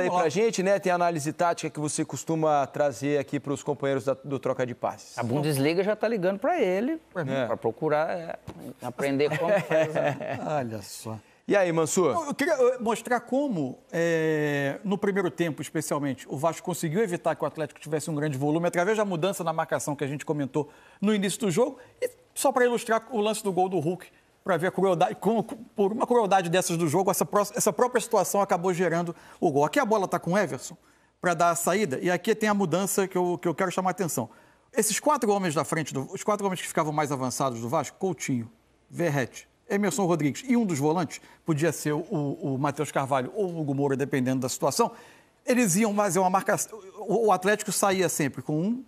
aí pra gente, né? Tem a análise tática que você costuma trazer aqui para os companheiros da, do Troca de Passes. A Bundesliga já está ligando para ele, uhum. é. para procurar é, aprender como faz. Olha só. E aí, Mansur? Eu, eu queria mostrar como, é, no primeiro tempo especialmente, o Vasco conseguiu evitar que o Atlético tivesse um grande volume através da mudança na marcação que a gente comentou no início do jogo. E só para ilustrar o lance do gol do Hulk para ver a crueldade. Com, por uma crueldade dessas do jogo, essa, essa própria situação acabou gerando o gol. Aqui a bola está com o Everson para dar a saída, e aqui tem a mudança que eu, que eu quero chamar a atenção. Esses quatro homens da frente, do, os quatro homens que ficavam mais avançados do Vasco, Coutinho, Verrete, Emerson Rodrigues e um dos volantes, podia ser o, o Matheus Carvalho ou o Hugo Moura, dependendo da situação, eles iam fazer uma marcação. O Atlético saía sempre com um,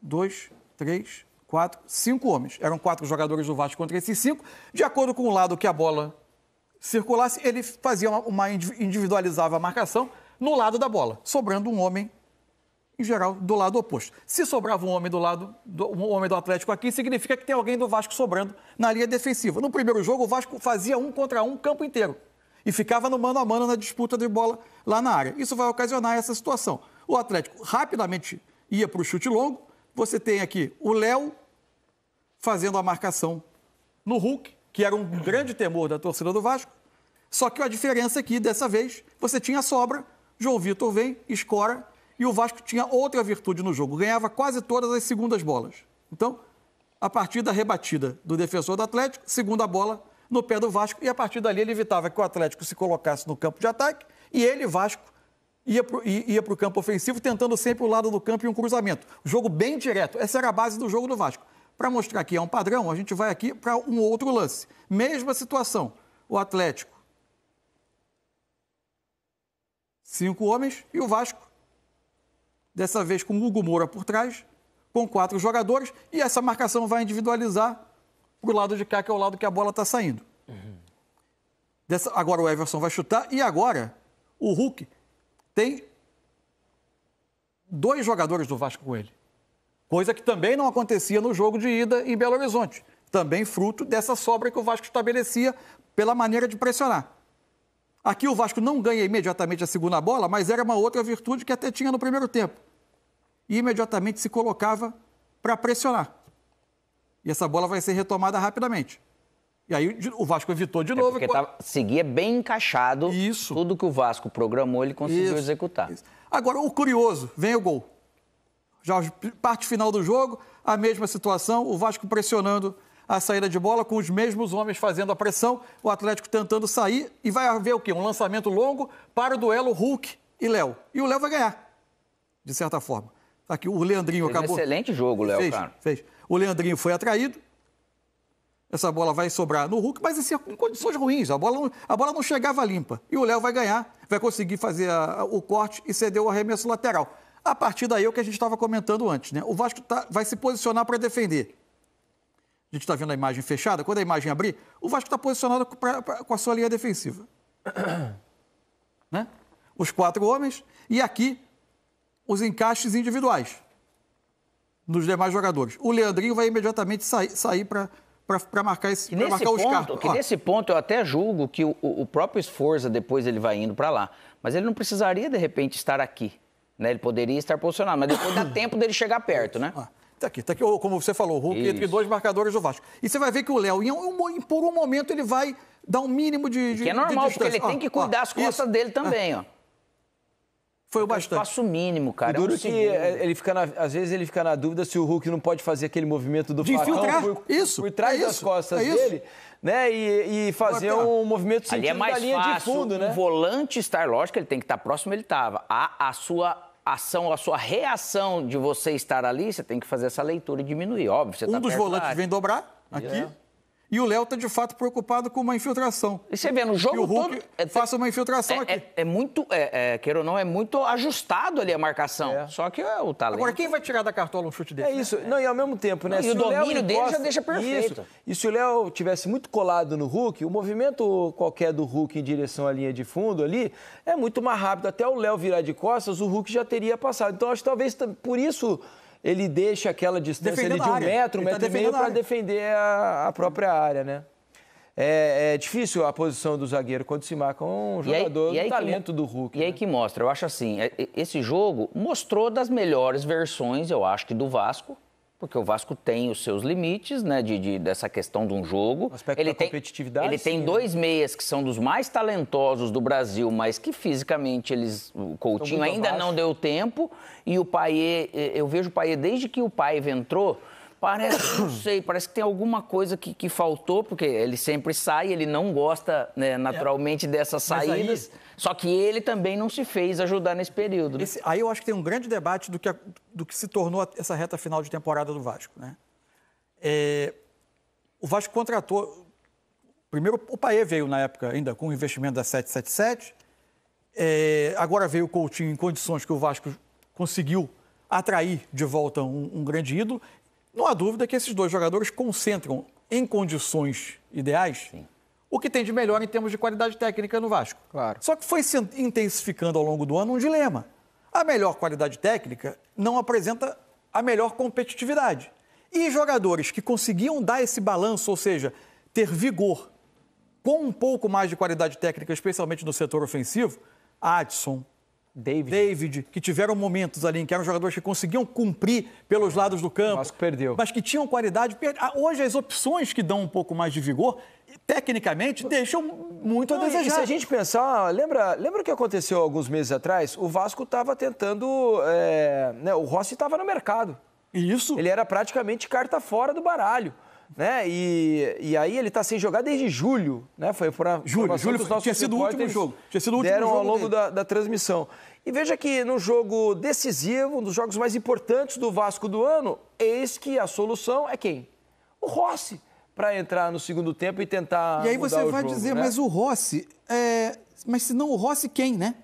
dois, três, quatro, cinco homens. Eram quatro jogadores do Vasco contra esses cinco. De acordo com o lado que a bola circulasse, ele fazia uma, uma individualizava a marcação no lado da bola, sobrando um homem em geral, do lado oposto. Se sobrava um homem do lado, do, um homem do Atlético aqui, significa que tem alguém do Vasco sobrando na linha defensiva. No primeiro jogo, o Vasco fazia um contra um o campo inteiro e ficava no mano a mano na disputa de bola lá na área. Isso vai ocasionar essa situação. O Atlético rapidamente ia para o chute longo. Você tem aqui o Léo, fazendo a marcação no Hulk, que era um grande temor da torcida do Vasco. Só que a diferença é que, dessa vez, você tinha sobra, João Vitor vem, escora, e o Vasco tinha outra virtude no jogo, ganhava quase todas as segundas bolas. Então, a partida rebatida do defensor do Atlético, segunda bola no pé do Vasco, e a partir dali ele evitava que o Atlético se colocasse no campo de ataque, e ele, Vasco, ia para o campo ofensivo, tentando sempre o lado do campo e um cruzamento. Jogo bem direto. Essa era a base do jogo do Vasco. Para mostrar que é um padrão, a gente vai aqui para um outro lance. Mesma situação. O Atlético. Cinco homens e o Vasco. Dessa vez com o Hugo Moura por trás, com quatro jogadores, e essa marcação vai individualizar para o lado de cá, que é o lado que a bola está saindo. Uhum. Dessa, agora o Everson vai chutar, e agora o Hulk tem dois jogadores do Vasco com ele coisa que também não acontecia no jogo de ida em Belo Horizonte. Também fruto dessa sobra que o Vasco estabelecia pela maneira de pressionar. Aqui o Vasco não ganha imediatamente a segunda bola, mas era uma outra virtude que até tinha no primeiro tempo. E imediatamente se colocava para pressionar. E essa bola vai ser retomada rapidamente. E aí o Vasco evitou de é novo. Porque tava, seguia bem encaixado. Isso. Tudo que o Vasco programou, ele conseguiu isso, executar. Isso. Agora, o curioso, vem o gol. Já parte final do jogo, a mesma situação, o Vasco pressionando a saída de bola com os mesmos homens fazendo a pressão, o Atlético tentando sair e vai haver o quê? Um lançamento longo para o duelo Hulk e Léo. E o Léo vai ganhar, de certa forma. Tá aqui o Leandrinho Fez acabou. Um excelente jogo, Léo, cara. Fez. O Leandrinho foi atraído. Essa bola vai sobrar no Hulk, mas assim, em condições ruins. A bola não, a bola não chegava limpa. E o Léo vai ganhar, vai conseguir fazer a, a, o corte e ceder o arremesso lateral. A partir daí é o que a gente estava comentando antes, né? O Vasco tá, vai se posicionar para defender. A gente está vendo a imagem fechada. Quando a imagem abrir, o Vasco está posicionado pra, pra, com a sua linha defensiva. né? Os quatro homens e aqui os encaixes individuais nos demais jogadores. O Leandrinho vai imediatamente sair, sair para para marcar esse nesse marcar ponto, os carros. Que nesse ponto eu até julgo que o, o próprio Esforza depois ele vai indo para lá, mas ele não precisaria de repente estar aqui. Né? Ele poderia estar posicionado, mas depois dá tempo dele chegar perto, né? Ah, tá aqui, tá aqui, como você falou, o Hulk Isso. entre dois marcadores do Vasco. E você vai ver que o Léo, em, um, em por um momento, ele vai dar um mínimo de. de que é normal, de porque ele tem que ah, cuidar ah, as costas isso. dele também, ah. ó. Foi o então, bastante. Um mínimo, cara. duro é um é que é, ele fica na, às vezes ele fica na dúvida se o Hulk não pode fazer aquele movimento do de facão por, isso, por é trás é isso, das costas é dele, né? E, e fazer um movimento sentido Ali é mais da linha fácil de fundo, né? O volante estar, lógico, ele tem que estar próximo, ele estava. A, a sua ação, a sua reação de você estar ali, você tem que fazer essa leitura e diminuir, óbvio. um tá dos volantes vem dobrar aqui. Yeah. É. E o Léo está, de fato, preocupado com uma infiltração. E você vê, no jogo que o Hulk todo... É, faça uma infiltração é, é aqui. É, é muito, é, queira ou não, é muito ajustado ali a marcação. É. Só que o talento... Agora, quem vai tirar da cartola um chute desse? É né? isso. Não, e ao mesmo tempo, né? Não, e o domínio o dele já deixa perfeito. Isso. E se o Léo tivesse muito colado no Hulk, o movimento qualquer do Hulk em direção à linha de fundo ali é muito mais rápido. Até o Léo virar de costas, o Hulk já teria passado. Então, acho que talvez por isso ele deixa aquela distância de um metro, um metro tá e meio para defender a, a própria área, né? É, é, difícil a posição do zagueiro quando se marca um jogador e aí, e aí do talento que, do Hulk. E né? aí que mostra, eu acho assim, é, esse jogo mostrou das melhores versões, eu acho que do Vasco, porque o Vasco tem os seus limites, né? De, de dessa questão de um jogo. O aspecto ele da tem, competitividade. Ele sim, tem né? dois né? meias que são dos mais talentosos do Brasil, mas que fisicamente eles. O Coutinho ainda abaixo. não deu tempo. E o Paier, eh, eu vejo o Paier desde que o Paier entrou. Parece, não sei, parece que tem alguma coisa que, que faltou, porque ele sempre sai, ele não gosta né, é. naturalmente é. dessas saídas. Só que ele também não se fez ajudar nesse período. Né? Esse, aí eu acho que tem um grande debate do que, do que se tornou essa reta final de temporada do Vasco. Né? É, o Vasco contratou. Primeiro, o Paê veio na época ainda com o investimento da 777. É, agora veio o Coutinho em condições que o Vasco conseguiu atrair de volta um, um grande ídolo. Não há dúvida que esses dois jogadores concentram em condições ideais Sim. o que tem de melhor em termos de qualidade técnica no Vasco. Claro. Só que foi se intensificando ao longo do ano um dilema. A melhor qualidade técnica não apresenta a melhor competitividade. E jogadores que conseguiam dar esse balanço, ou seja, ter vigor com um pouco mais de qualidade técnica, especialmente no setor ofensivo, Adson, David. David, que tiveram momentos ali em que eram jogadores que conseguiam cumprir pelos lados do campo. Mas que perdeu. Mas que tinham qualidade. Ah, hoje as opções que dão um pouco mais de vigor, tecnicamente, deixam muito Não, a desejar. E se a gente pensar, lembra, lembra o que aconteceu alguns meses atrás? O Vasco estava tentando. É, né, o Rossi estava no mercado. Isso. Ele era praticamente carta fora do baralho né? E, e aí ele está sem jogar desde julho, né? Foi por a, julho, julho dos tinha sido o último jogo. Tinha sido o último deram jogo ao longo da, da transmissão. E veja que no jogo decisivo, um dos jogos mais importantes do Vasco do ano, eis que a solução é quem? O Rossi para entrar no segundo tempo e tentar. E aí você vai jogo, dizer, né? mas o Rossi, é... mas se não o Rossi, quem, né?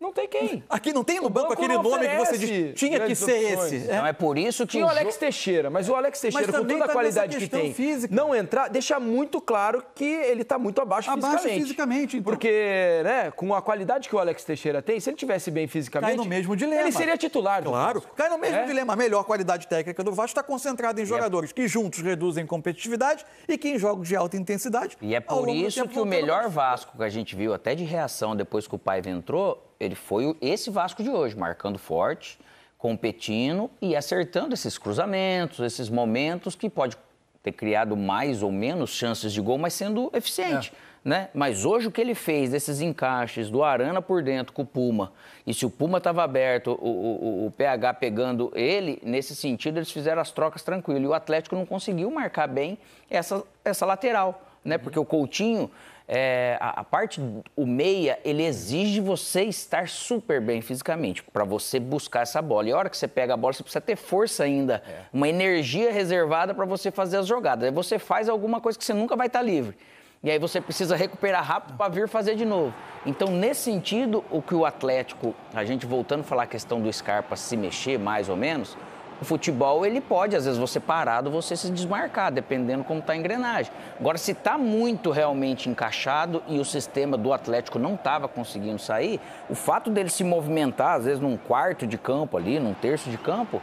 Não tem quem. Aqui não tem no banco, banco aquele nome que você diz, tinha que ser opções. esse. É. Não, é por isso que tinha o Alex Teixeira, mas o Alex Teixeira, com toda tá a qualidade que tem, física. não entrar, deixa muito claro que ele está muito abaixo, abaixo fisicamente. fisicamente então. Porque, né, com a qualidade que o Alex Teixeira tem, se ele tivesse bem fisicamente... Cai no mesmo dilema. Ele seria titular. Claro, cai no mesmo é? dilema. A melhor qualidade técnica do Vasco está concentrada em é jogadores é. que juntos reduzem competitividade e que em jogos de alta intensidade... E é por isso que o melhor Vasco que a gente viu, até de reação depois que o Paiva entrou ele foi esse Vasco de hoje, marcando forte, competindo e acertando esses cruzamentos, esses momentos que pode ter criado mais ou menos chances de gol, mas sendo eficiente. É. Né? Mas hoje o que ele fez desses encaixes do Arana por dentro com o Puma, e se o Puma estava aberto, o, o, o, PH pegando ele, nesse sentido eles fizeram as trocas tranquilo. E o Atlético não conseguiu marcar bem essa, essa lateral, né? Uhum. Porque o Coutinho é, a, a, parte, o meia, ele exige você estar super bem fisicamente para você buscar essa bola. E a hora que você pega a bola, você precisa ter força ainda, é. uma energia reservada para você fazer as jogadas. Aí você faz alguma coisa que você nunca vai estar tá livre. E aí você precisa recuperar rápido para vir fazer de novo. Então, nesse sentido, o que o Atlético, a gente voltando a falar a questão do Scarpa se mexer mais ou menos, o futebol, ele pode, às vezes, você parado, você se desmarcar, dependendo como está a engrenagem. Agora, se está muito realmente encaixado e o sistema do Atlético não estava conseguindo sair, o fato dele se movimentar, às vezes, num quarto de campo ali, num terço de campo,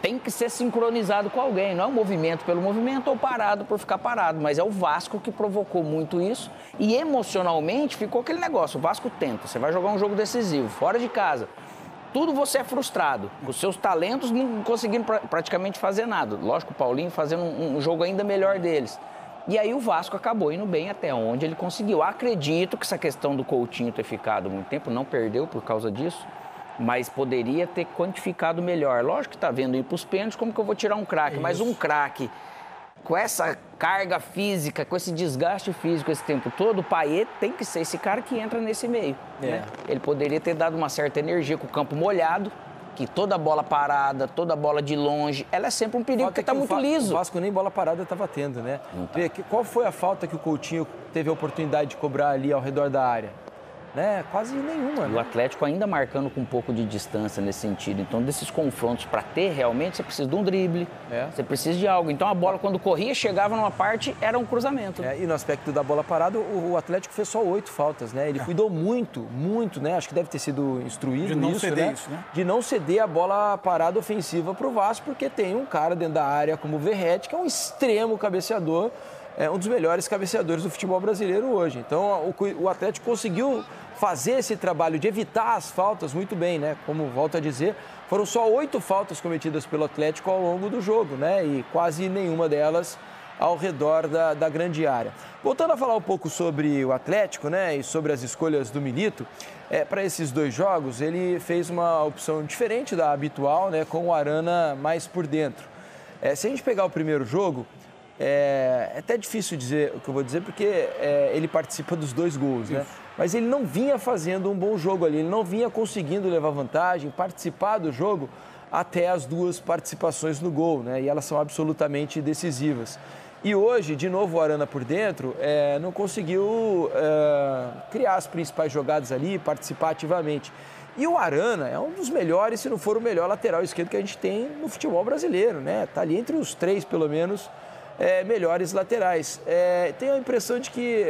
tem que ser sincronizado com alguém. Não é o um movimento pelo movimento ou parado por ficar parado, mas é o Vasco que provocou muito isso. E emocionalmente ficou aquele negócio: o Vasco tenta, você vai jogar um jogo decisivo, fora de casa tudo você é frustrado. os seus talentos não conseguindo pra, praticamente fazer nada. Lógico, o Paulinho fazendo um, um jogo ainda melhor deles. E aí o Vasco acabou indo bem até onde ele conseguiu. Acredito que essa questão do Coutinho ter ficado muito tempo, não perdeu por causa disso, mas poderia ter quantificado melhor. Lógico que está vendo ir para os pênaltis, como que eu vou tirar um craque? Mas um craque com essa carga física, com esse desgaste físico esse tempo todo, o Paier tem que ser esse cara que entra nesse meio. É. Né? Ele poderia ter dado uma certa energia com o campo molhado, que toda bola parada, toda bola de longe, ela é sempre um perigo, porque está muito liso. O Vasco nem bola parada estava tendo, né? Tá. Qual foi a falta que o Coutinho teve a oportunidade de cobrar ali ao redor da área? né? Quase nenhuma. Né? o Atlético ainda marcando com um pouco de distância nesse sentido. Então, desses confrontos, para ter realmente, você precisa de um drible, é. você precisa de algo. Então, a bola, quando corria, chegava numa parte, era um cruzamento. É, e no aspecto da bola parada, o, o Atlético fez só oito faltas, né? Ele é. cuidou muito, muito, né? Acho que deve ter sido instruído de não ceder né? isso, né? De não ceder a bola parada ofensiva para o Vasco, porque tem um cara dentro da área como o Verrete, que é um extremo cabeceador é um dos melhores cabeceadores do futebol brasileiro hoje. Então, o, Atlético conseguiu fazer esse trabalho de evitar as faltas muito bem, né? Como volto a dizer, foram só oito faltas cometidas pelo Atlético ao longo do jogo, né? E quase nenhuma delas ao redor da, da grande área. Voltando a falar um pouco sobre o Atlético, né? E sobre as escolhas do Milito, é, para esses dois jogos ele fez uma opção diferente da habitual, né? Com o Arana mais por dentro. É, se a gente pegar o primeiro jogo, é, é até difícil dizer o que eu vou dizer, porque é, ele participa dos dois gols, né? mas ele não vinha fazendo um bom jogo ali, ele não vinha conseguindo levar vantagem, participar do jogo até as duas participações no gol, né? E elas são absolutamente decisivas. E hoje, de novo, o Arana por dentro é, não conseguiu é, criar as principais jogadas ali, participar ativamente. E o Arana é um dos melhores, se não for o melhor lateral esquerdo que a gente tem no futebol brasileiro, né? Está ali entre os três, pelo menos, é, melhores laterais. É, tenho a impressão de que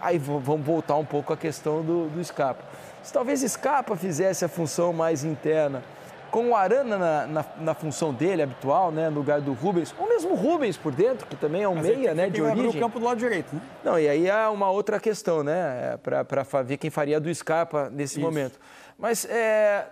Aí vamos voltar um pouco à questão do, do Scarpa. Se talvez Scarpa fizesse a função mais interna, com o Arana na, na, na, função dele habitual, né, no lugar do Rubens, ou mesmo o Rubens por dentro, que também é um Mas meia, né, de origem. o campo do lado direito, né? Não, e aí há uma outra questão, né, para ver quem faria do Scarpa nesse Isso. momento. Mas é,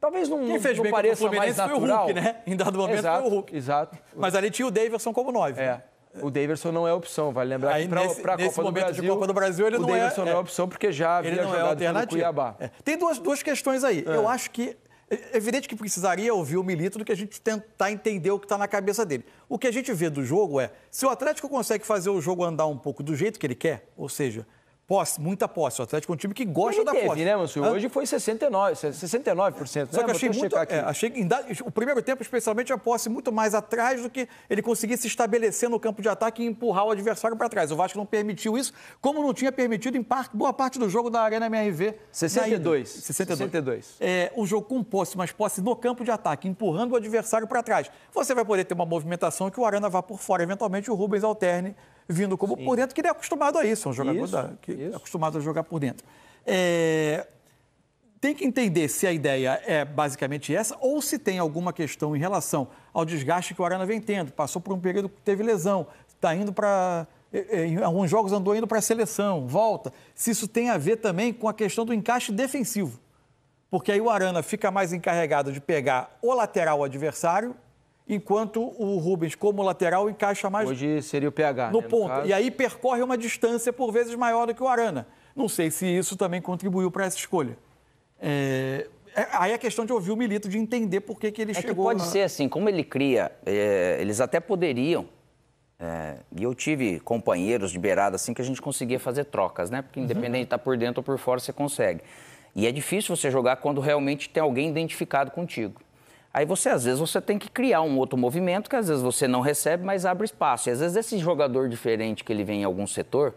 talvez não, quem fez não bem pareça mais natural. Foi o Hulk, né? Em dado momento exato, foi o Hulk. Exato. Mas ali tinha o Davidson como nove. É. Né? O Davidson não é opção, vale lembrar Aí, que para a Copa, do Brasil, Copa do Brasil ele o não é, Davidson é, não é opção porque já havia é jogado é pelo Cuiabá. É. Tem duas, duas questões aí. É. Eu acho que é, é evidente que precisaria ouvir o Milito do que a gente tentar entender o que está na cabeça dele. O que a gente vê do jogo é, se o Atlético consegue fazer o jogo andar um pouco do jeito que ele quer, ou seja, posse, muita posse. O Atlético é um time que gosta da teve, posse. né, Mansur? Hoje foi 69, 69%. Né? Só né? que achei muito, é, achei que o primeiro tempo, especialmente, a posse muito mais atrás do que ele conseguir se estabelecer no campo de ataque e empurrar o adversário para trás. O Vasco não permitiu isso, como não tinha permitido em boa parte do jogo da Arena MRV. 62. 62. 62. É, o jogo com posse, mas posse no campo de ataque, empurrando o adversário para trás. Você vai poder ter uma movimentação que o Arana vá por fora, eventualmente o Rubens alterne vindo como Sim. por dentro, que ele é acostumado a isso, é um jogador isso, da, que isso. é acostumado a jogar por dentro. É, tem que entender se a ideia é basicamente essa ou se tem alguma questão em relação ao desgaste que o Arana vem tendo. Passou por um período que teve lesão, está indo para. É, é, em alguns jogos andou indo para a seleção, volta. Se isso tem a ver também com a questão do encaixe defensivo. Porque aí o Arana fica mais encarregado de pegar o lateral adversário enquanto o Rubens, como lateral, encaixa mais. Hoje seria o PH. Né, no né, ponto. No e aí percorre uma distância por vezes maior do que o Arana. Não sei se isso também contribuiu para essa escolha. É... é aí é questão de ouvir o Milito, de entender por que, que ele é chegou. Que pode ser assim, como ele cria, é, eles até poderiam. É, e eu tive companheiros de beirada assim que a gente conseguia fazer trocas, né? Porque uhum. independente uhum. de estar tá por dentro ou por fora, você consegue. E é difícil você jogar quando realmente tem alguém identificado contigo. Aí você, às vezes, você tem que criar um outro movimento que às vezes você não recebe, mas abre espaço. E às vezes esse jogador diferente que ele vem em algum setor,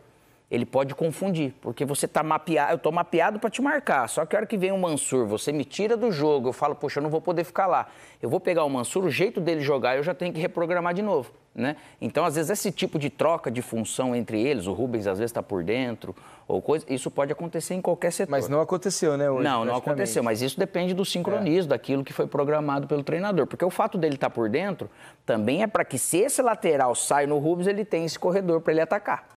ele pode confundir, porque você tá mapeado, eu tô mapeado para te marcar, só que a hora que vem o Mansur, você me tira do jogo, eu falo, poxa, eu não vou poder ficar lá. Eu vou pegar o Mansur, o jeito dele jogar, eu já tenho que reprogramar de novo, né? Então, às vezes esse tipo de troca de função entre eles, o Rubens às vezes está por dentro ou coisa, isso pode acontecer em qualquer setor. Mas não aconteceu, né, hoje, Não, não aconteceu, mas isso depende do sincronismo, é. daquilo que foi programado pelo treinador, porque o fato dele estar tá por dentro também é para que se esse lateral sai no Rubens, ele tem esse corredor para ele atacar.